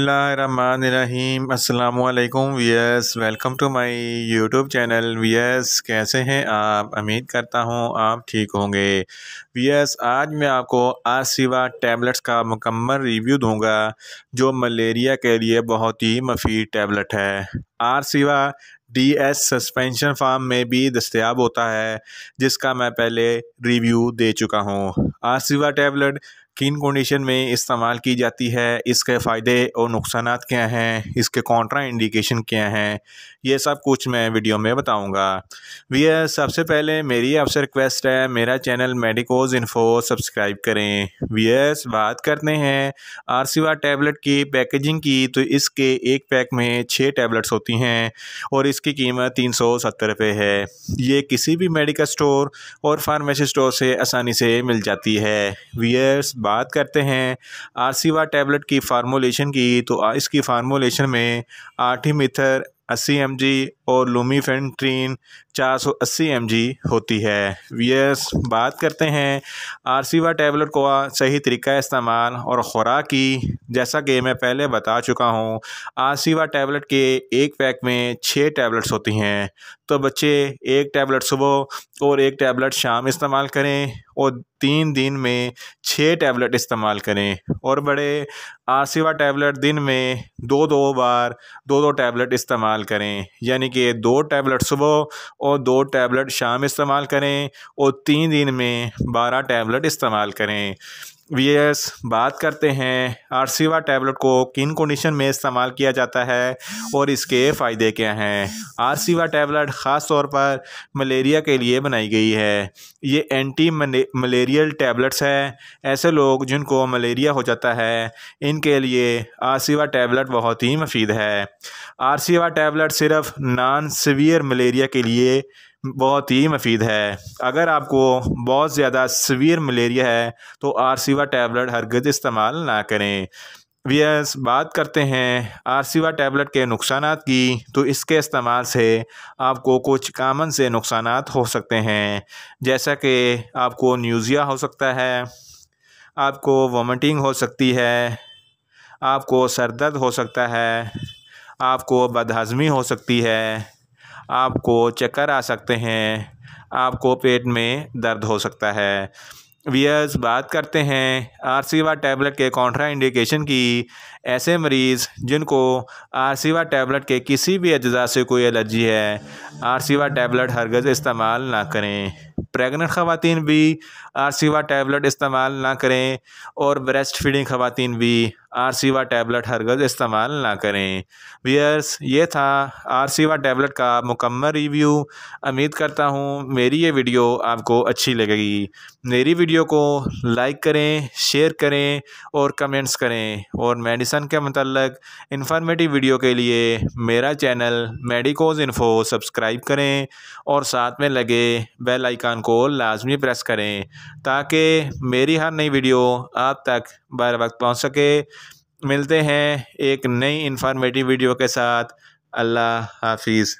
रहीम अस्सलाम वालेकुम वीएस welcome to my YouTube channel वीएस कैसे हैं आप उम्मीद करता हूं आप ठीक होंगे वीएस आज मैं आपको आसिवा टैबलेट्स का मुकम्मल रिव्यू दूंगा जो मलेरिया के लिए बहुत ही मफीद टैबलेट है आरसीवा डी एस सस्पेंशन फार्म में भी दस्तियाब होता है जिसका मैं पहले रिव्यू दे चुका हूँ सिवा टैबलेट किन कंडीशन में इस्तेमाल की जाती है इसके फ़ायदे और नुकसान क्या हैं इसके कॉन्ट्रा इंडिकेशन क्या हैं ये सब कुछ मैं वीडियो में बताऊंगा भैया सबसे पहले मेरी आपसे रिक्वेस्ट है मेरा चैनल मेडिकोज इन्फो सब्सक्राइब करें वीएस बात करते हैं आरसीवा टैबलेट की पैकेजिंग की तो इसके एक पैक में छः टैबलेट्स होती हैं और इसकी कीमत तीन सौ सत्तर रुपये है ये किसी भी मेडिकल स्टोर और फार्मेसी स्टोर से आसानी से मिल जाती है वीयर्स बात करते हैं आरसीवा टैबलेट की फार्मोलेशन की तो इसकी फार्मोलेशन में ही मिथर अस्सी एम जी और अस्सी एम जी होती है वीएस बात करते हैं आरसीवा टैबलेट को सही तरीका इस्तेमाल और ख़ुराक की जैसा कि मैं पहले बता चुका हूँ आरसीवा टेबलेट के एक पैक में छः टैबलेट्स होती हैं तो बच्चे एक टैबलेट सुबह और एक टैबलेट शाम इस्तेमाल करें और तीन दिन में छः टैबलेट इस्तेमाल करें और बड़े आरसीवा टैबलेट दिन में दो दो बार दो दो टैबलेट इस्तेमाल करें यानी कि दो टैबलेट सुबह और दो टैबलेट शाम इस्तेमाल करें और तीन दिन में बारह टैबलेट इस्तेमाल करें वीएस बात करते हैं आरसीवा टैबलेट को किन कंडीशन में इस्तेमाल किया जाता है और इसके फ़ायदे क्या हैं आरसीवा टैबलेट ख़ास तौर पर मलेरिया के लिए बनाई गई है ये एंटी मलेरियल टैबलेट्स है ऐसे लोग जिनको मलेरिया हो जाता है इनके लिए आरसीवा टैबलेट बहुत ही मफीद है आरसीवा टैबलेट सिर्फ नान सीवियर मलेरिया के लिए बहुत ही मफीद है अगर आपको बहुत ज़्यादा सवियर मलेरिया है तो आरसीवा टैबलेट हरगज इस्तेमाल ना करें वीएस बात करते हैं आरसीवा टैबलेट के नुकसान की तो इसके इस्तेमाल से आपको कुछ कामन से नुकसान हो सकते हैं जैसा कि आपको न्यूज़िया हो सकता है आपको वॉमिटिंग हो सकती है आपको सर दर्द हो सकता है आपको बदहज़मी हो सकती है आपको चक्कर आ सकते हैं आपको पेट में दर्द हो सकता है वियर्स बात करते हैं आरसीवा टैबलेट के कॉन्ट्रा इंडिकेशन की ऐसे मरीज़ जिनको आरसीवा टैबलेट के किसी भी अज्जा से कोई एलर्जी है आरसीवा टैबलेट हरगज़ इस्तेमाल ना करें प्रेगनेंट ख़वान भी आरसीवा टैबलेट इस्तेमाल ना करें और ब्रेस्ट फीडिंग ख़वान भी आरसी व टैबलेट हरगज इस्तेमाल ना करें वियर्स ये था आरसी टैबलेट का मुकम्मल रिव्यू उम्मीद करता हूँ मेरी ये वीडियो आपको अच्छी लगेगी मेरी वीडियो को लाइक करें शेयर करें और कमेंट्स करें और मेडिसन के मतलब इन्फॉर्मेटिव वीडियो के लिए मेरा चैनल मेडिकोज इन्फो सब्सक्राइब करें और साथ में लगे बेल आइकान को लाजमी प्रेस करें ताकि मेरी हर नई वीडियो आप तक बर वक्त पहुँच सके मिलते हैं एक नई इन्फॉर्मेटिव वीडियो के साथ अल्लाह हाफिज़